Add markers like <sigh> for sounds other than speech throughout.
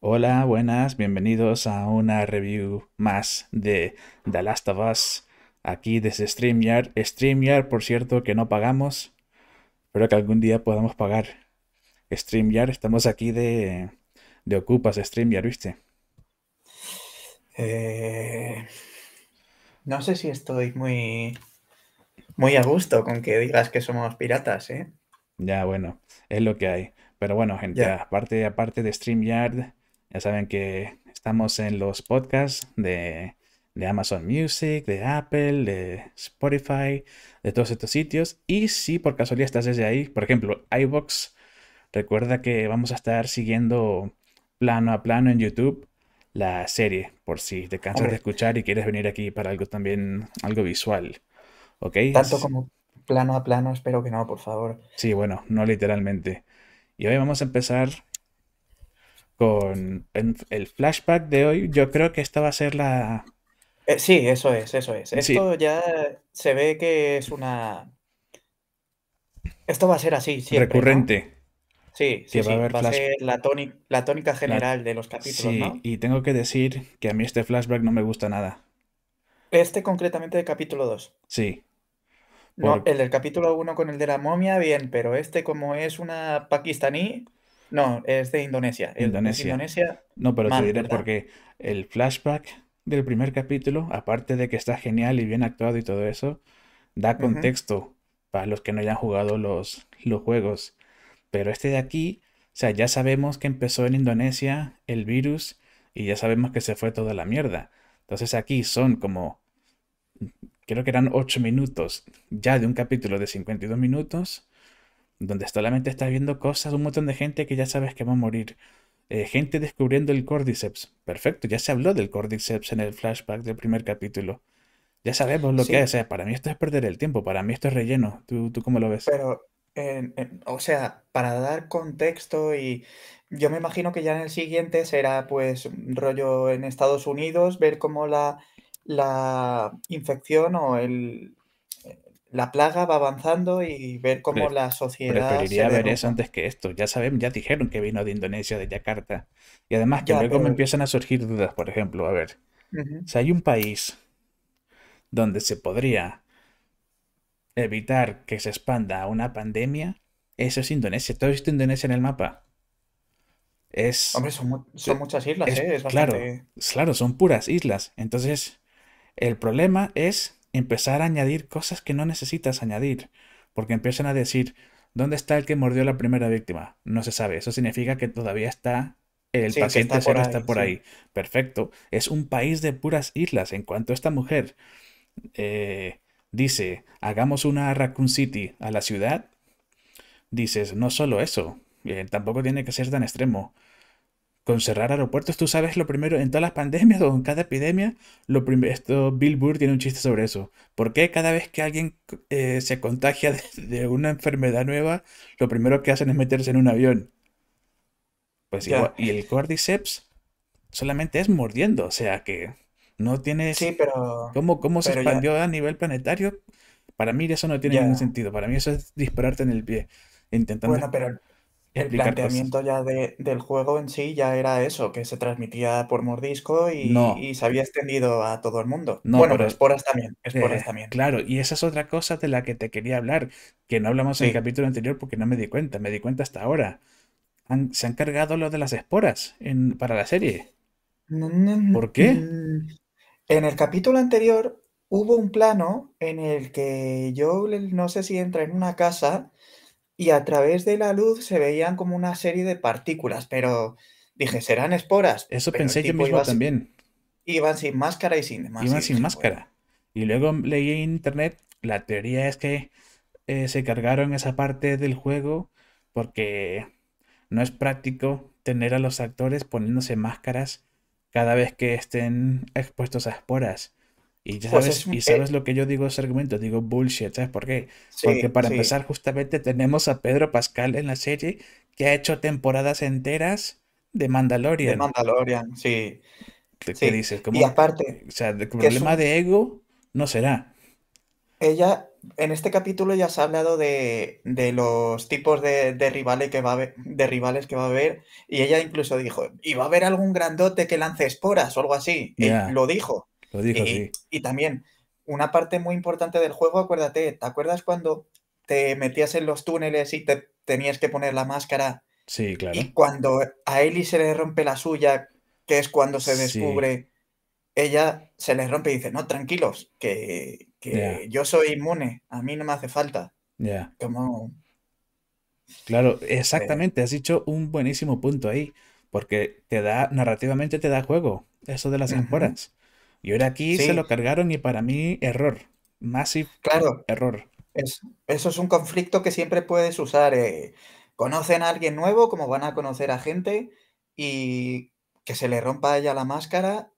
Hola, buenas, bienvenidos a una review más de The Last of Us aquí desde StreamYard. StreamYard, por cierto, que no pagamos. Espero que algún día podamos pagar. StreamYard, estamos aquí de, de Ocupas StreamYard, ¿viste? Eh, no sé si estoy muy, muy a gusto con que digas que somos piratas, ¿eh? Ya, bueno, es lo que hay. Pero bueno, gente, aparte, aparte de StreamYard, ya saben que estamos en los podcasts de, Amazon Music, de Apple, de Spotify, de todos estos sitios. Y si por casualidad estás desde ahí, por ejemplo, iBox, recuerda que vamos a estar siguiendo plano a plano en YouTube la serie, por si te cansas de escuchar y quieres venir aquí para algo también, algo visual. ¿Ok? Tanto como plano a plano, espero que no, por favor. Sí, bueno, no literalmente. Y hoy vamos a empezar con el flashback de hoy, yo creo que esta va a ser la... Eh, sí, eso es, eso es. Esto ya se ve que es una... Esto va a ser así, siempre. Recurrente. Sí, sí, va, A, ser la, tónica, general de los capítulos, sí, Y tengo que decir que a mí este flashback no me gusta nada. Este concretamente de capítulo 2. Sí. No, el del capítulo 1 con el de la momia, bien, pero este como es una pakistaní... No, es de Indonesia. Indonesia. no, pero te diré porque el flashback del primer capítulo, aparte de que está genial y bien actuado y todo eso, da contexto para los que no hayan jugado los, los juegos. Pero este de aquí, o sea, ya sabemos que empezó en Indonesia el virus y ya sabemos que se fue toda la mierda. Entonces aquí son como, creo que eran 8 minutos ya de un capítulo de 52 minutos donde solamente estás viendo cosas, un montón de gente que ya sabes que va a morir. Eh, gente descubriendo el cordyceps. Perfecto, ya se habló del cordyceps en el flashback del primer capítulo. Ya sabemos lo que es. O sea, para mí esto es perder el tiempo, para mí esto es relleno. ¿Tú, tú cómo lo ves? Pero, o sea, para dar contexto y yo me imagino que ya en el siguiente será pues rollo en Estados Unidos, ver cómo la, la infección o el, la plaga va avanzando y ver cómo la sociedad. Preferiría ver eso antes que esto. Ya saben, ya dijeron que vino de Indonesia, de Yakarta. Y además que ya, luego me empiezan a surgir dudas, por ejemplo. A ver, si hay un país donde se podría evitar que se expanda una pandemia, eso es Indonesia. ¿Todo has visto Indonesia en el mapa? Es, Hombre, son, eh, muchas islas, ¿eh? claro, claro, son puras islas. Entonces, el problema es empezar a añadir cosas que no necesitas añadir, porque empiezan a decir, ¿dónde está el que mordió la primera víctima? No se sabe, eso significa que todavía está el paciente está por, ahí, Perfecto, es un país de puras islas. En cuanto esta mujer eh, dice, hagamos una Raccoon City a la ciudad, dices, no solo eso, eh, tampoco tiene que ser tan extremo con cerrar aeropuertos, tú sabes lo primero, en todas las pandemias <laughs> o en cada epidemia, lo primero, esto, Bill Burr tiene un chiste sobre eso. ¿Por qué cada vez que alguien eh, se contagia <laughs> de, una enfermedad nueva, lo primero que hacen es meterse en un avión? Pues igual, y el Cordyceps solamente es mordiendo, o sea que no tiene... Sí, pero... ¿Cómo, cómo se expandió a nivel planetario? Para mí eso no tiene ningún sentido, para mí eso es dispararte en el pie, intentando... Bueno, pero el planteamiento ya del juego en sí ya era eso, que se transmitía por mordisco y, y se había extendido a todo el mundo. No, bueno, esporas pues también, esporas eh, también. Claro, y esa es otra cosa de la que te quería hablar, que no hablamos en el capítulo anterior porque no me di cuenta, me di cuenta hasta ahora. se han cargado lo de las esporas para la serie. Mm, ¿Por qué? Mm, en el capítulo anterior hubo un plano en el que yo no sé si entra en una casa y a través de la luz se veían como una serie de partículas, pero dije, ¿serán esporas? Eso pensé yo mismo también. iban sin máscara y sin demás. Iban sin máscara. Y luego leí en internet, la teoría es que eh, se cargaron esa parte del juego porque no es práctico tener a los actores poniéndose máscaras cada vez que estén expuestos a esporas. Y, pues sabes, lo que yo digo ese argumento, digo bullshit, ¿sabes por qué? Porque para empezar, justamente tenemos a Pedro Pascal en la serie que ha hecho temporadas enteras de Mandalorian. De Mandalorian, sí. ¿Qué dices? Como, y aparte. sea, el problema de ego no será. Ella, en este capítulo ya se ha hablado de, de los tipos de, rivales que va a haber, de rivales que va a haber, y ella incluso dijo, y va a haber algún grandote que lance esporas o algo así, y lo dijo y, eh, sí. y también, una parte muy importante del juego, acuérdate, ¿te acuerdas cuando te metías en los túneles y te tenías que poner la máscara? Sí, claro. Y cuando a Ellie se le rompe la suya, que es cuando se descubre, ella se le rompe y dice, no, tranquilos, que, yo soy inmune, a mí no me hace falta. Ya. Como... Claro, exactamente, has dicho un buenísimo punto ahí, porque te da, narrativamente te da juego, eso de las uh yo era aquí se lo cargaron y para mí, error. Massive claro. error. eso es un conflicto que siempre puedes usar. Eh, conocen a alguien nuevo, como van a conocer a gente, y que se le rompa a ella la máscara.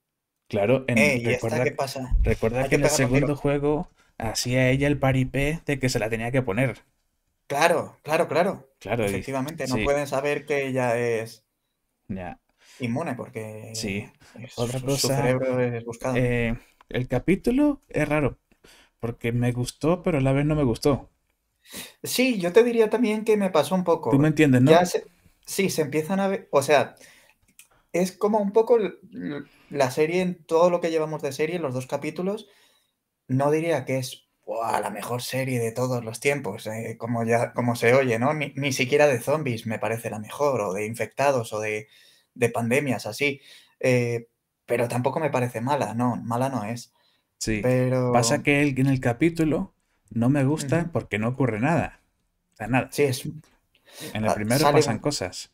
Claro, en, eh, qué pasa? recuerda que en el segundo juego hacía ella el paripé de que se la tenía que poner. Claro, claro, claro. Claro, efectivamente, no pueden saber que ella es. Ya inmune porque su, cerebro es buscado. Eh, el capítulo es raro porque me gustó, pero a la vez no me gustó. Sí, yo te diría también que me pasó un poco. Tú me entiendes, ¿no? sí, se empiezan a ver, o sea, es como un poco la serie en todo lo que llevamos de serie, los dos capítulos, no diría que es la mejor serie de todos los tiempos, eh, como ya como se oye, ¿no? ni, siquiera de zombies me parece la mejor, o de infectados, o de de pandemias así. Eh, pero tampoco me parece mala, no, mala no es. Sí. Pero... Pasa que en el capítulo no me gusta porque no ocurre nada. O sea, nada. Sí, es... En el ah, primero pasan cosas.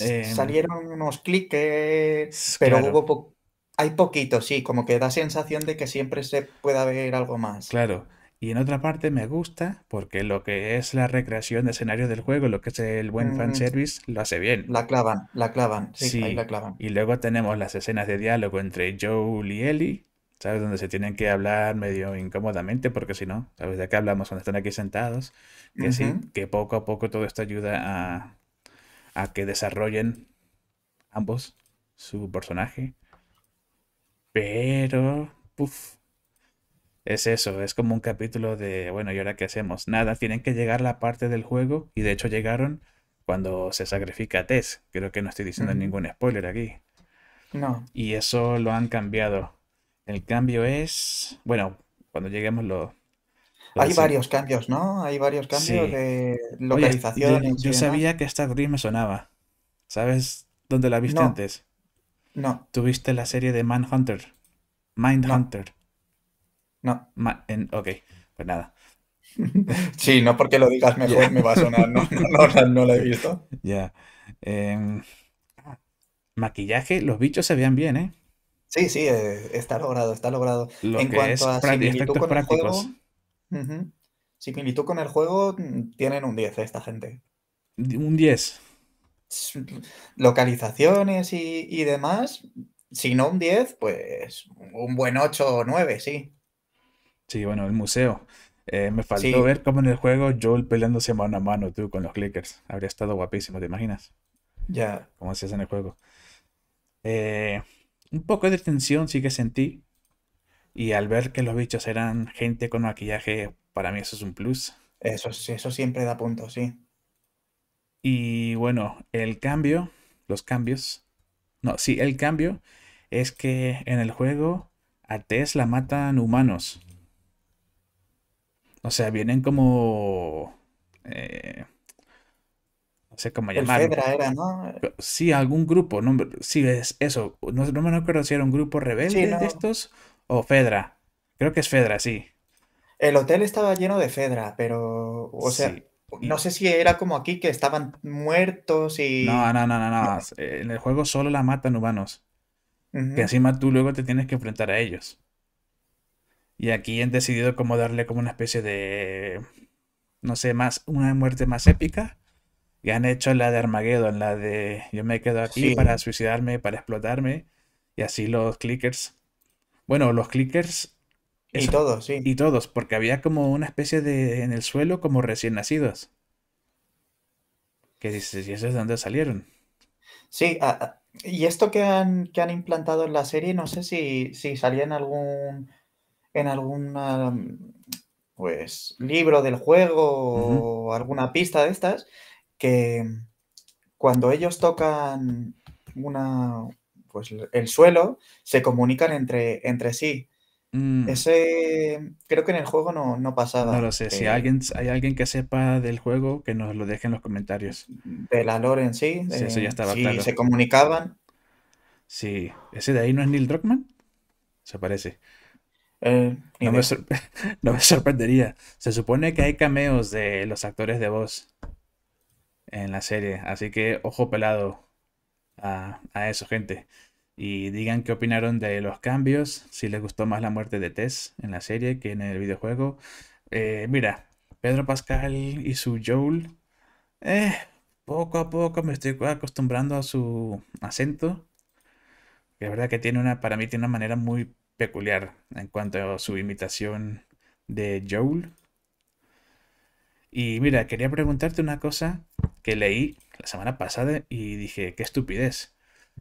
Em, salieron unos cliques, pero hubo hay poquito, sí, como que da sensación de que siempre se puede ver algo más. Claro. Y en otra parte me gusta porque lo que es la recreación de escenarios del juego, lo que es el buen fan mm, mm. fanservice, lo hace bien. La clavan, la clavan, sí, la clavan. Y luego tenemos las escenas de diálogo entre Joel y Ellie, ¿sabes? Donde se tienen que hablar medio incómodamente, porque si no, ¿sabes? De qué hablamos cuando están aquí sentados. Que sí, que poco a poco todo esto ayuda a, a que desarrollen ambos su personaje. Pero, puff, es eso, es como un capítulo de, bueno, ¿y ahora qué hacemos? Nada, tienen que llegar la parte del juego y de hecho llegaron cuando se sacrifica a Tess. Creo que no estoy diciendo ningún spoiler aquí. No. Y eso lo han cambiado. El cambio es, bueno, cuando lleguemos lo... Hay varios cambios, ¿no? Hay varios cambios de localización. yo, sabía que esta gris me sonaba. ¿Sabes dónde la viste antes? No. ¿Tuviste la serie de Manhunter? Mindhunter. No, ok, pues nada. <laughs> Sí, no porque lo digas mejor me va a sonar, no, no, he visto. <laughs> Ya. Em, maquillaje, los bichos se vean bien, ¿eh? Sí, sí, eh, está logrado, está logrado. en cuanto a similitud con el juego, similitud mm, con el juego, tienen un 10 eh, esta gente. Un 10. Localizaciones y, y demás, si no un 10, pues un buen 8 o 9, sí. Sí, bueno, el museo. Eh, me faltó ver cómo en el juego Joel peleándose mano a mano tú con los clickers. Habría estado guapísimo, ¿te imaginas? Ya. Como hacías en el juego. Eh, un poco de tensión sí que sentí. Y al ver que los bichos eran gente con maquillaje, para mí eso es un plus. Eso, eso siempre da punto, sí. Y bueno, el cambio, los cambios. No, sí, el cambio es que en el juego a Tess la matan humanos. O sea, vienen como... Eh, no sé cómo llamarlo. Fedra era, ¿no? Sí, algún grupo, no, sí, es eso. No, me acuerdo si era un grupo rebelde de estos o Fedra. Creo que es Fedra, sí. El hotel estaba lleno de Fedra, pero, o sea, no sé si era como aquí que estaban muertos y... No, no, no, no, no. Eh, en el juego solo la matan humanos. Que encima tú luego te tienes que enfrentar a ellos. Y aquí han decidido como darle como una especie de, no sé, más una muerte más épica. Y han hecho la de Armageddon, la de yo me quedo aquí para suicidarme, para explotarme. Y así los clickers. Bueno, los clickers. y todos, sí. Y todos, porque había como una especie de en el suelo como recién nacidos. Que dices, ¿y eso es de dónde salieron? Sí, y esto que han, que han implantado en la serie, no sé si, si salía en algún en algún pues, libro del juego o alguna pista de estas, que cuando ellos tocan una, pues, el suelo, se comunican entre, entre sí. Mm. Ese creo que en el juego no, pasaba. No lo sé. si eh, alguien, hay alguien que sepa del juego, que nos lo deje en los comentarios. De la lore en sí. sí eso eh, ya estaba se comunicaban. Sí. ¿Ese de ahí no es Neil Druckmann? Se parece. Eh, <laughs> no, me sorprendería. Se supone que hay cameos de los actores de voz en la serie, así que ojo pelado a, eso, gente. Y digan qué opinaron de los cambios, si les gustó más la muerte de Tess en la serie que en el videojuego. Eh, mira, Pedro Pascal y su Joel, eh, poco a poco me estoy acostumbrando a su acento. es verdad que tiene una, para mí tiene una manera muy peculiar en cuanto a su imitación de Joel. Y mira, quería preguntarte una cosa que leí la semana pasada y dije, qué estupidez.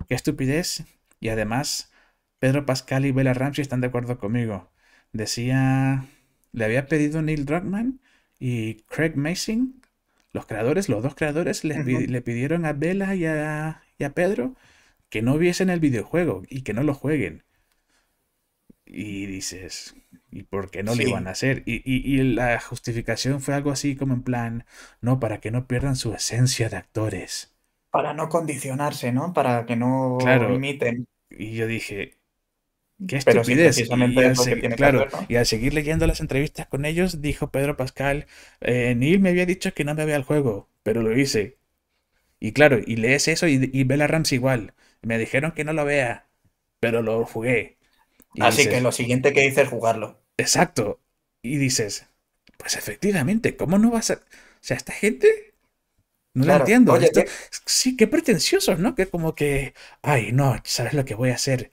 Qué estupidez. Y además, Pedro Pascal y Bella Ramsey están de acuerdo conmigo. Decía, le había pedido Neil Druckmann y Craig Mason, los creadores, los dos creadores, le, pidieron a Bella y a Pedro que no viesen el videojuego y que no lo jueguen. Y dices, ¿y por qué no le lo iban a hacer? Y, la justificación fue algo así como en plan, no, para que no pierdan su esencia de actores. Para no condicionarse, ¿no? Para que no imiten. Y yo dije, qué estupidez. y, al claro, y, al seguir leyendo las entrevistas con ellos, dijo Pedro Pascal, eh, Neil me había dicho que no me vea el juego, pero lo hice. Y claro, y lees eso y, y la Rams igual. Me dijeron que no lo vea, pero lo jugué. Así que lo siguiente que dices es jugarlo. Exacto. Y dices, pues efectivamente, ¿cómo no vas a...? O sea, esta gente... No la entiendo. Oye, que... Sí, qué pretenciosos, ¿no? Que como que, ay, no, ¿sabes lo que voy a hacer?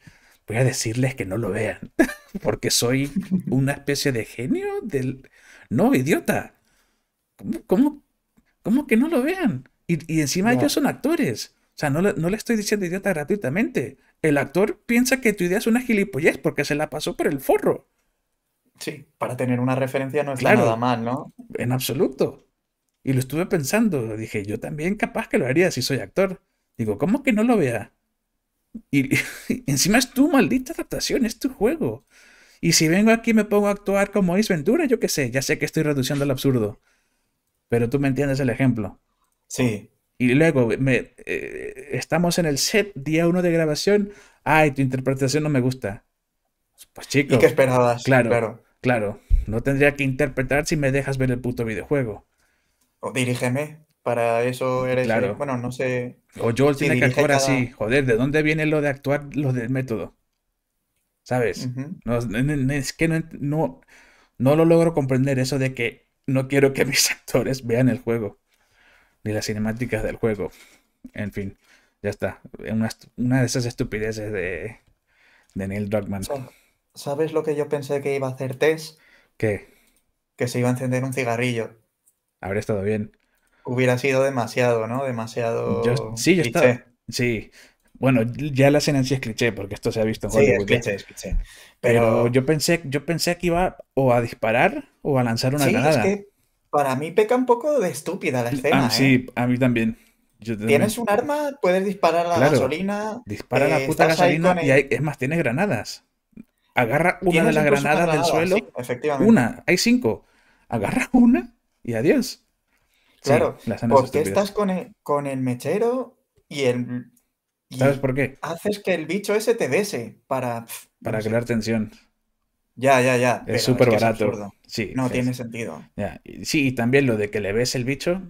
Voy a decirles que no lo vean, <laughs> porque soy una especie de genio del... No, idiota. ¿Cómo, cómo, que no lo vean? Y, encima no. ellos son actores. O sea, no, no le estoy diciendo idiota gratuitamente el actor piensa que tu idea es una gilipollez porque se la pasó por el forro. Sí, para tener una referencia no es claro, nada mal, ¿no? En absoluto. Y lo estuve pensando, dije, yo también capaz que lo haría si soy actor. Digo, ¿cómo que no lo vea? Y, <laughs> encima es tu maldita adaptación, es tu juego. Y si vengo aquí me pongo a actuar como Ace Ventura, yo qué sé, ya sé que estoy reduciendo al absurdo. Pero tú me entiendes el ejemplo. Sí, y luego me, eh, estamos en el set, día uno de grabación. Ay, tu interpretación no me gusta. Pues chico. ¿Y qué esperabas? Claro, claro. Claro. No tendría que interpretar si me dejas ver el puto videojuego. O dirígeme. Para eso eres. Eh, bueno, no sé. O Joel tiene que actuar así. Joder, ¿de dónde viene lo de actuar, lo del método? ¿Sabes? es que no, no lo logro comprender eso de que no quiero que <laughs> mis actores vean el juego ni las cinemáticas del juego. En fin, ya está. Una, de esas estupideces de, Neil Druckmann. ¿Sabes lo que yo pensé que iba a hacer Tess? ¿Qué? Que se iba a encender un cigarrillo. Habría estado bien. Hubiera sido demasiado, ¿no? Demasiado. sí, yo Sí. Bueno, ya la escena sí es cliché, porque esto se ha visto en sí, cliché, cliché. Pero... yo pensé, yo pensé que iba o a disparar o a lanzar una sí, granada. Es que para mí peca un poco de estúpida la escena. Ah, sí, a mí ¿eh? también. tienes un arma, puedes disparar la gasolina. Dispara la eh, puta gasolina y hay, es más, tiene granadas. Agarra una de las granadas del suelo. efectivamente. Una, hay cinco. Agarra <laughs> una y adiós. Claro, porque estás con el, mechero y el. ¿Sabes por qué? Haces que el bicho ese te bese para. Para crear tensión. Ya, ya, ya. Es súper barato. no tiene sentido. Ya. Sí, y también lo de que le ves el bicho.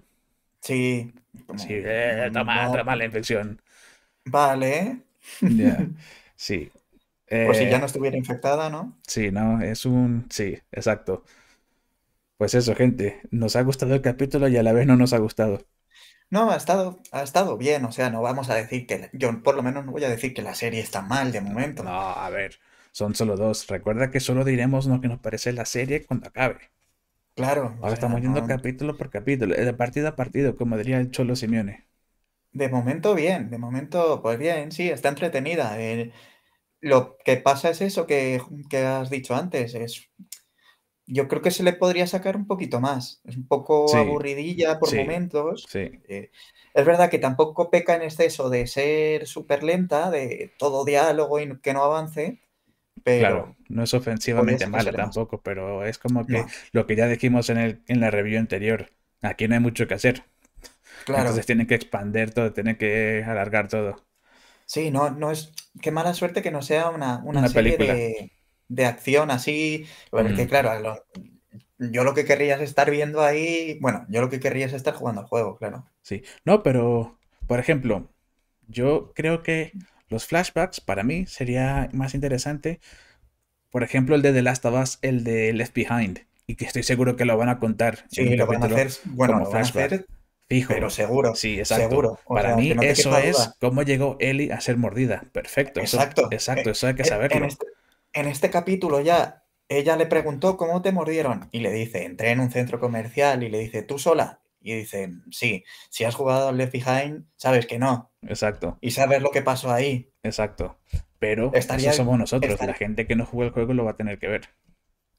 Sí. sí, eh, toma, la infección. Vale. Ya, <laughs> sí. Eh, si ya eh, no estuviera infectada, ¿no? Sí, no, es un... Sí, exacto. Pues eso, gente. Nos ha gustado el capítulo y a la vez no nos ha gustado. No, ha estado, ha estado bien, o sea, no vamos a decir que, yo por lo menos no voy a decir que la serie está mal de momento. No, a ver, son solo dos. Recuerda que solo diremos lo que nos parece la serie cuando acabe. Claro. Ahora estamos yendo capítulo por capítulo, eh, de partido a partido, como diría el Cholo Simeone. De momento bien, de momento pues bien, sí, está entretenida. lo que pasa es eso que, que has dicho antes, es yo creo que se le podría sacar un poquito más. Es un poco aburridilla por momentos. Sí. Eh, es verdad que tampoco peca en exceso de ser súper lenta, de todo diálogo y que no avance, Claro, no es ofensivamente mala tampoco, pero es como que lo que ya dijimos en, el, en la review anterior, aquí no hay mucho que hacer. Claro. Entonces tienen que expandir todo, tienen que alargar todo. Sí, no, no es. Qué mala suerte que no sea una, serie de, acción así. Porque, claro, yo lo que querría es estar viendo ahí. Bueno, yo lo que querría es estar jugando al juego, claro. Sí. No, pero, por ejemplo, yo creo que los flashbacks para mí sería más interesante, por ejemplo, el de The Last of Us, el de Left Behind, y que estoy seguro que lo van a contar. Sí, lo van a hacer, bueno, lo fijo. Pero seguro. Sí, exacto. Seguro. para mí eso es cómo llegó Ellie a ser mordida. Perfecto. Exacto. Eso, exacto, eso hay que saberlo. Este, en este capítulo ya ella le preguntó cómo te mordieron y le dice, entré en un centro comercial y le dice, tú sola. Y dicen, sí, si has jugado Left Behind, sabes que no. Exacto. Y sabes lo que pasó ahí. Exacto. Pero estaría, eso somos nosotros. la gente que no juega el juego lo va a tener que ver.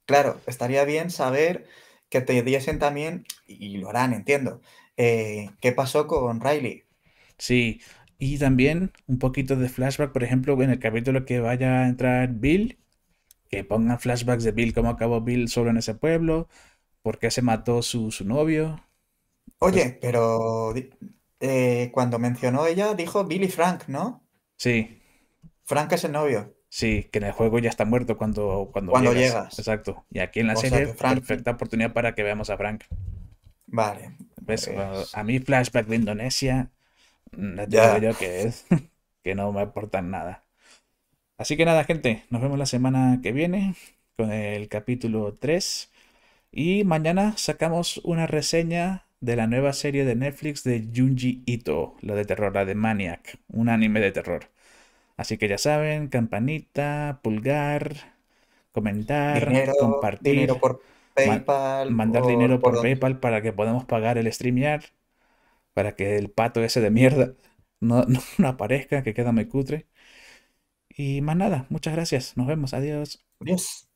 Claro, estaría bien saber que te diesen también, y lo harán, entiendo, eh, qué pasó con Riley. Sí, y también un poquito de flashback, por ejemplo, en el capítulo que vaya a entrar Bill, que pongan flashbacks de Bill, cómo acabó Bill solo en ese pueblo, por qué se mató su, su novio, Oye, pero eh, cuando mencionó ella, dijo Billy Frank, ¿no? Sí. Frank es el novio. Sí, que en el juego ya está muerto cuando, cuando, cuando llegas. Exacto. Y aquí en la serie, perfecta oportunidad para que veamos a Frank. Vale. Pues a mí, flashback de Indonesia, la mm, digo yo que es, <laughs> que no me aportan nada. Así que nada, gente, nos vemos la semana que viene con el capítulo 3. Y mañana sacamos una reseña de la nueva serie de Netflix de Junji Ito, La de terror, la de Maniac, un anime de terror. Así que ya saben, campanita, pulgar, comentar, compartir. Dinero por PayPal. mandar dinero por, PayPal para que podamos pagar el StreamYard, para que el pato ese de mierda <laughs> no, no, aparezca, que queda muy cutre. Y más nada, muchas gracias, nos vemos, adiós. Adiós.